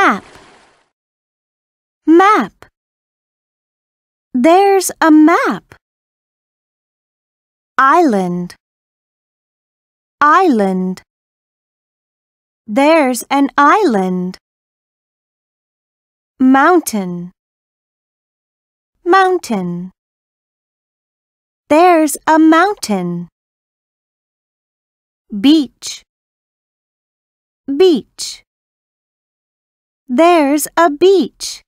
map. Map. There's a map. Island. Island. There's an island. Mountain. Mountain. There's a mountain. Beach. Beach. There's a beach.